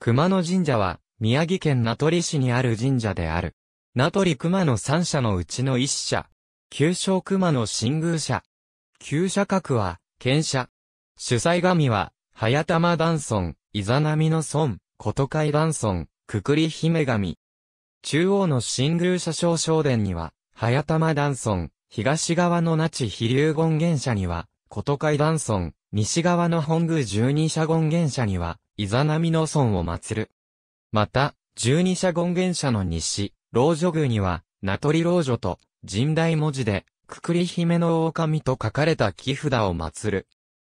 熊野神社は、宮城県名取市にある神社である。名取熊野三社のうちの一社。旧称熊野新宮社。旧社格は、県社。主催神は、早玉断尊、伊佐波の尊、琴海断尊、くくり姫神。中央の新宮社小商殿には、早玉断尊、東側の那智飛龍権現社には、琴海断尊、西側の本宮十二社権現社には、イザナミの村を祀る。また、十二社権現社の西、老女宮には、名取老女と、神代文字で、くくり姫の狼と書かれた木札を祀る。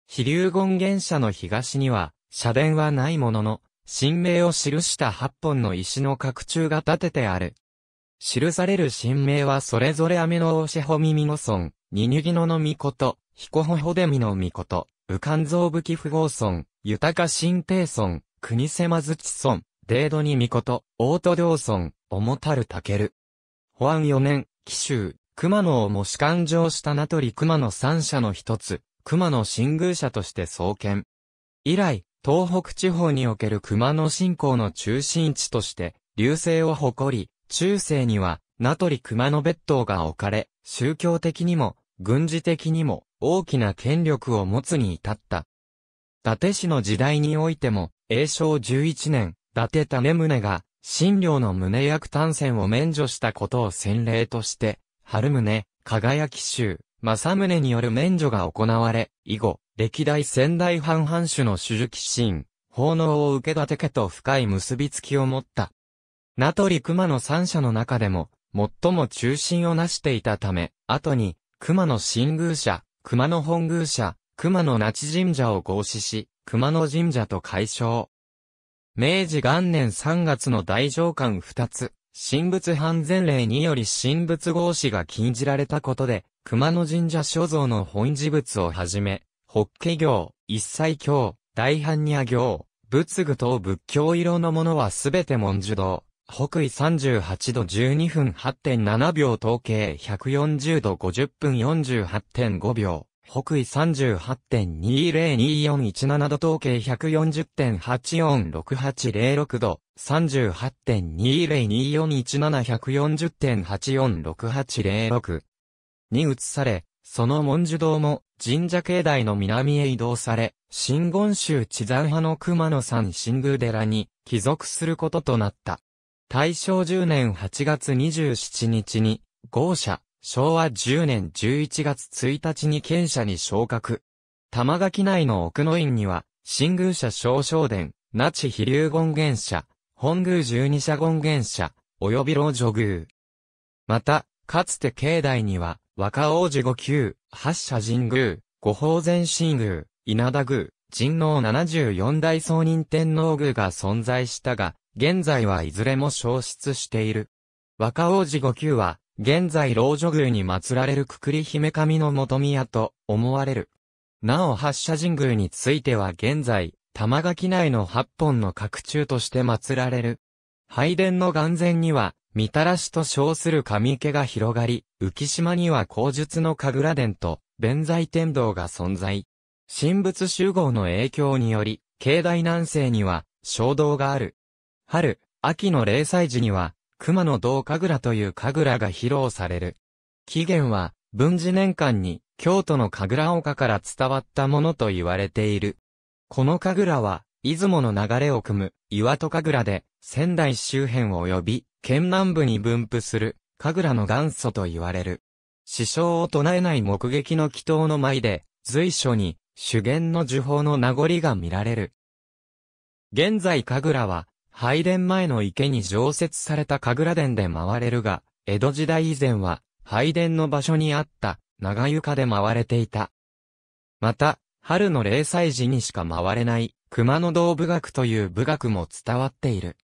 飛龍権現社の東には、社殿はないものの、神明を記した八本の石の角柱が建ててある。記される神明はそれぞれ雨の大師穂耳の村、ニニギノのミコと、彦ほほでみのみこと、右官蔵武器不合村、豊か新帝村、国狭づち村、デードにみこと、大戸道村、重たるタケル。保安4年、紀州、熊野をも士官上した名取熊野三社の一つ、熊野新宮社として創建。以来、東北地方における熊野信仰の中心地として、流星を誇り、中世には、名取熊野別当が置かれ、宗教的にも、軍事的にも大きな権力を持つに至った。伊達氏の時代においても、永正11年、伊達種宗が、新領の胸役単線を免除したことを先例として、春宗、輝き州、正宗による免除が行われ、以後、歴代仙台藩藩主の主樹心奉納を受け立て家と深い結びつきを持った。名取熊の三者の中でも、最も中心を成していたため、後に、熊野新宮社、熊野本宮社、熊野那智神社を合祀し、熊野神社と解消。明治元年3月の大上官2つ、神仏判前令により神仏合祀が禁じられたことで、熊野神社所蔵の本事物をはじめ、法華行、一切経、大般若行、仏具等仏教色のものはすべて文殊堂、北緯38度12分8.7秒統計140度50分48.5秒。北緯38.202417度統計140.846806度、3 8 2 0 2 4 1 7 1 4 0 8 4 6 8 0 6に移され、その文殊堂も神社境内の南へ移動され、新言宗地山派の熊野山新宮寺に帰属することとなった。大正10年8月27日に、豪社、昭和10年11月1日に県社に昇格。玉垣内の奥の院には、新宮社少昇殿、那智飛龍権現社、本宮十二社権現社、及び老女宮。また、かつて境内には、若王子五宮、八社神宮、五宝前神宮、稲田宮、神皇七十四代総任天皇宮が存在したが、現在はいずれも消失している。若王子五級は、現在老女宮に祀られるくくり姫神の元宮と思われる。なお発射神宮については現在、玉垣内の八本の角柱として祀られる。拝殿の眼前には、みたらしと称する神池が広がり、浮島には皇術の神楽殿と、弁財天堂が存在。神仏集合の影響により、境内南西には、衝動がある。春、秋の霊祭時には、熊野道神楽という神楽が披露される。起源は、文治年間に、京都の神楽岡から伝わったものと言われている。この神楽は、出雲の流れを組む、岩戸神楽で、仙台周辺及び、県南部に分布する、神楽の元祖と言われる。師匠を唱えない目撃の祈祷の舞で、随所に、主言の呪法の名残が見られる。現在神楽は、拝殿前の池に常設された神楽殿で回れるが、江戸時代以前は、拝殿の場所にあった、長床で回れていた。また、春の零祭時にしか回れない、熊野道部学という部学も伝わっている。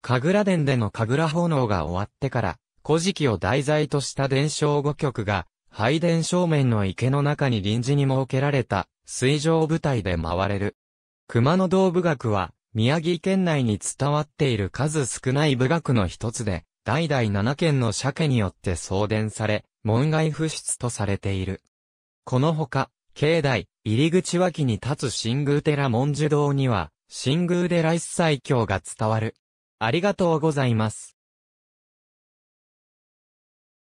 神楽殿での神楽奉が終わってから、古事記を題材とした伝承五曲が、拝殿正面の池の中に臨時に設けられた、水上舞台で回れる。熊野道部学は、宮城県内に伝わっている数少ない部学の一つで、代々7件の鮭によって送電され、門外不出とされている。このほか、境内、入口脇に立つ新宮寺文殊堂には、新宮寺一最強が伝わる。ありがとうございます。